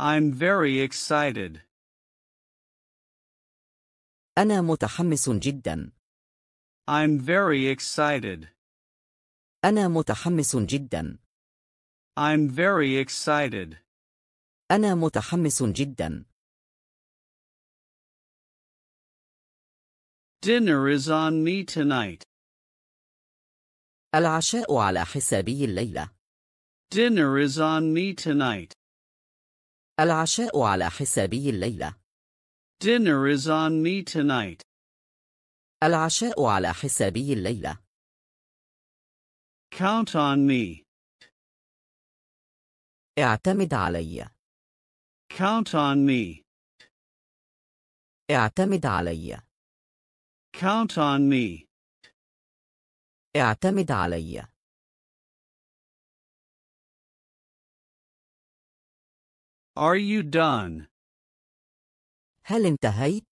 I'm very excited. أنا متحمس جدا. I'm very excited. أنا متحمس جدا. I'm very excited. أنا متحمس جدا. Dinner is on me tonight. العشاء على حسابي الليلة. Dinner is on me tonight. العشاء على حسابي الليلة. Dinner is on me tonight. العشاء على حسابي الليلة. Count on me. اعتمد علي. Count on me. اعتمد علي. Count on me. اعتمد علي. Are you done? هل انتهيت؟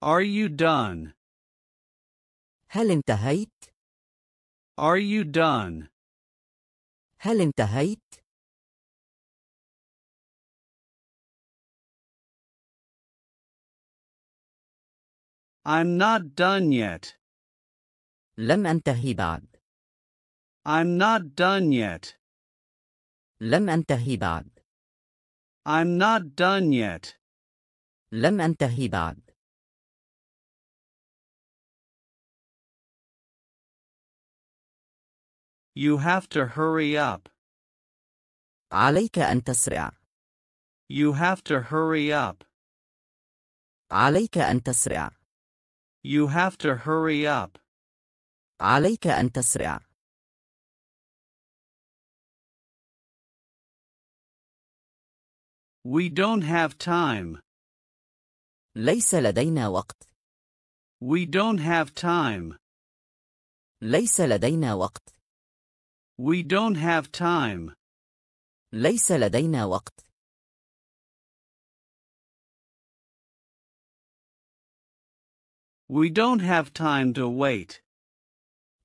Are you done? هل انتهيت؟ Are you done? هل انتهيت؟ I'm not done yet. لم أنتهي بعد. I'm not done yet. لم أنتهي بعد. I'm not done yet. لم أنتهي بعد. You have to hurry up. عليك أن تسرع. You have to hurry up. عليك أن تسرع. You have to hurry up. عليك أن تسرع. We don't have time. ليس لدينا وقت. We don't have time. ليس لدينا وقت. We don't have time. ليس لدينا وقت. We don't have time to wait.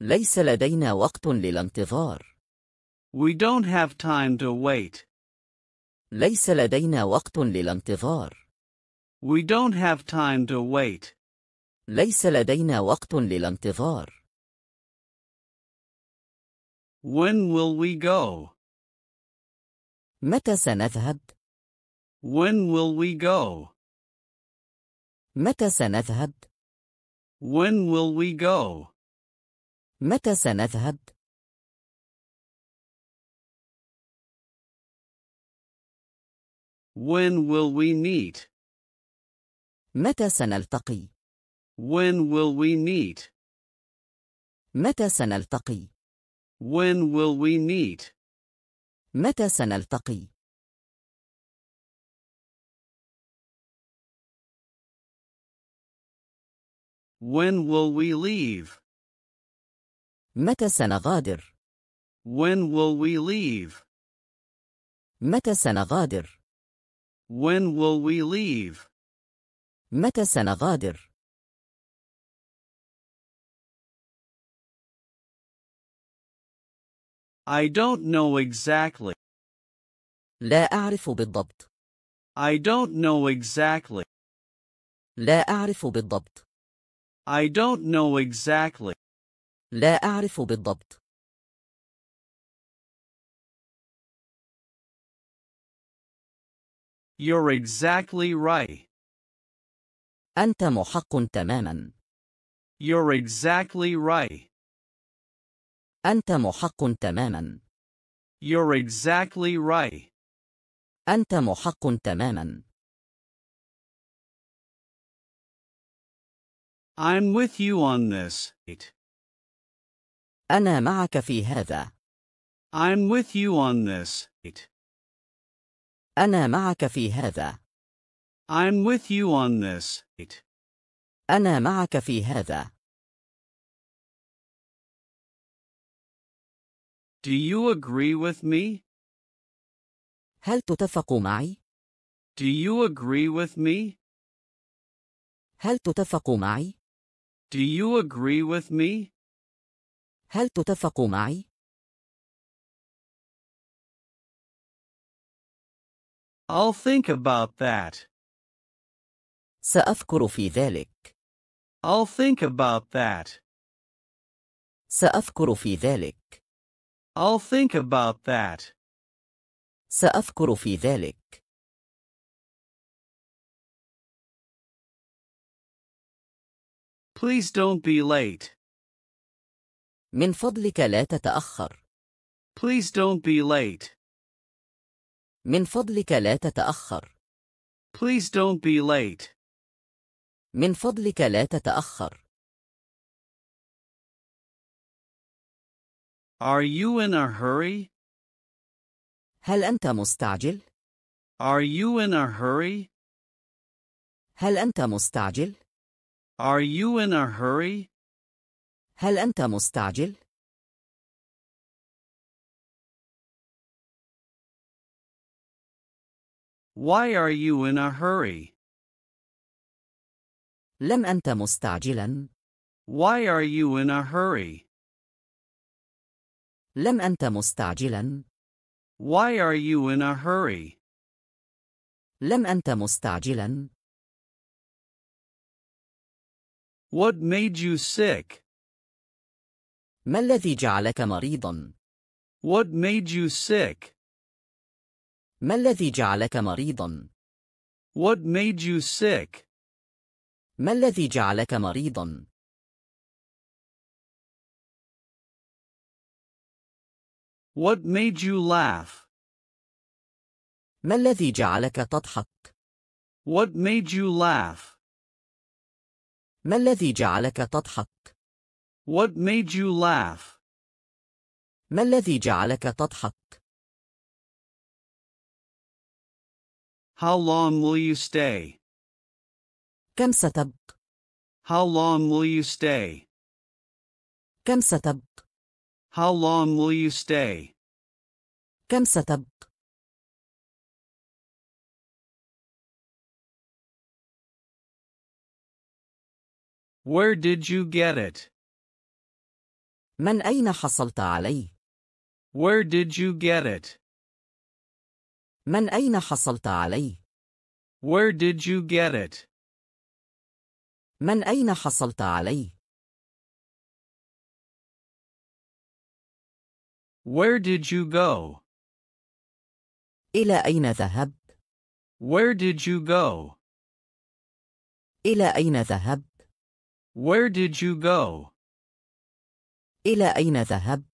ليس لدينا وقت للانتظار. We don't have time to wait. ليس لدينا وقت للانتظار. We don't have time to wait. ليس لدينا وقت للانتظار. When will we go? متى سنذهب؟ When will we go? متى سنذهب؟ When will we go? متى سنذهب؟ When will we meet? متى سنلتقي؟ When will we meet? متى سنلتقي؟ When will we meet? متى سنلتقي؟ When will we leave? متى سنغادر؟ When will we leave? متى سنغادر؟ when will we leave? متى سنغادر؟ I don't know exactly. لا أعرف بالضبط. I don't know exactly. لا أعرف بالضبط. I don't know exactly. لا أعرف بالضبط. You're exactly right. أنت محق تماما. You're exactly right. أنت محق تماما. You're exactly right. أنت محق تماما. I'm with you on this. أنا معك في هذا. I'm with you on this. أنا معك في هذا. I'm with you on this. أنا معك في هذا. Do you agree with me? هل تتفق معي؟ Do you agree with me? هل تتفق معي؟ Do you agree with me? هل تتفق معي؟ I'll think about that. سأفكر في ذلك. I'll think about that. سأفكر في ذلك. I'll think about that. سأفكر في ذلك. Please don't be late. من فضلك لا تتأخر. Please don't be late. من فضلك لا تتأخر. Please don't be late. من فضلك لا تتأخر. Are you in a hurry? هل أنت مستعجل؟ Are you in a hurry? هل أنت مستعجل؟ Are you in a hurry? هل أنت مستعجل؟ Why are you in a hurry? لم أنت مستعجلا؟ Why are you in a hurry? لم أنت مستعجلا؟ Why are you in a hurry? لم أنت مستعجلا؟ What made you sick? ما الذي جعلك مريضا؟ What made you sick? ما الذي جعلك مريضا؟ What made you sick? ما الذي جعلك مريضا؟ What made you laugh? ما الذي جعلك تضحك؟ What made you laugh? ما الذي جعلك تضحك؟ What made you laugh? ما الذي جعلك تضحك؟ How long will you stay? كم ستبق? How long will you stay? كم ستبق? How long will you stay? كم ستبق? Where did you get it? من أين حصلت عليه? Where did you get it? من أين حصلت عليه؟ Where did you get it? من أين حصلت عليه؟ Where did you go? إلى أين ذهبت؟ Where did you go? إلى أين ذهبت؟ Where did you go? إلى أين ذهبت؟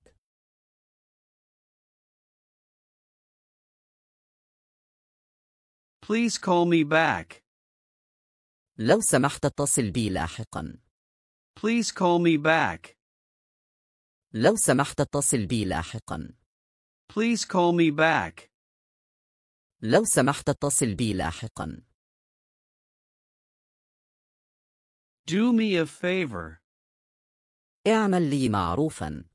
Please call me back. لو سمحت اتصل بي لاحقا. Please call me back. لو سمحت اتصل بي لاحقا. Please call me back. لو سمحت اتصل بي لاحقا. Do me a favor. اعمل لي معروفا.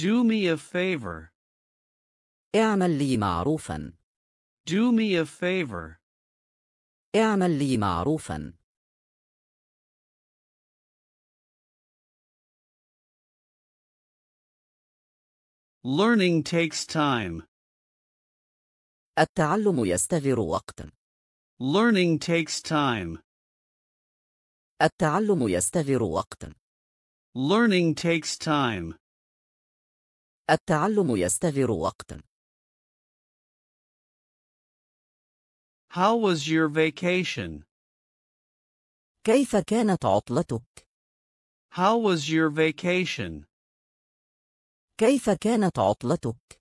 Do me a favor. اعمل لي معروفا. Do me a favor. اعمل لي معروفا Learning takes time. التعلم يستغر وقتا. Learning takes time. التعلم يستغر وقتا. Learning takes time. التعلم يستغر وقتا. How was your vacation? كيف كانت عطلتك؟ How was your vacation? كيف كانت عطلتك؟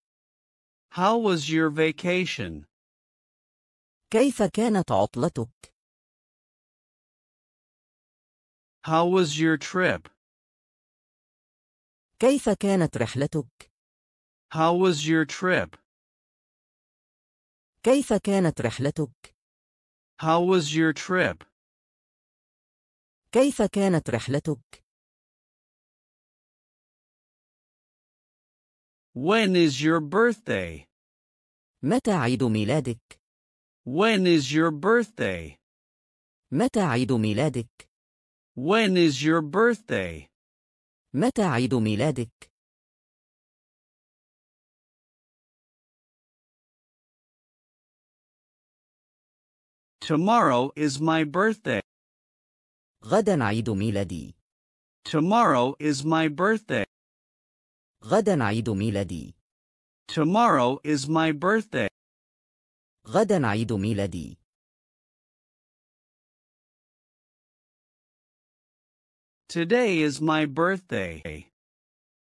How was your vacation? كيف كانت عطلتك؟ How was your trip? كيف كانت رحلتك؟ How was your trip? كيف كانت رحلتك؟ How was your trip? كيف كانت رحلتك؟ When is your birthday? متى عيد ميلادك؟ When is your birthday? متى عيد ميلادك؟ When is your birthday? متى عيد ميلادك؟ Tomorrow is my birthday. غدا عيد ميلادي. Tomorrow is my birthday. غدا عيد ميلادي. Tomorrow is my birthday. غدا عيد ميلادي. Today is my birthday.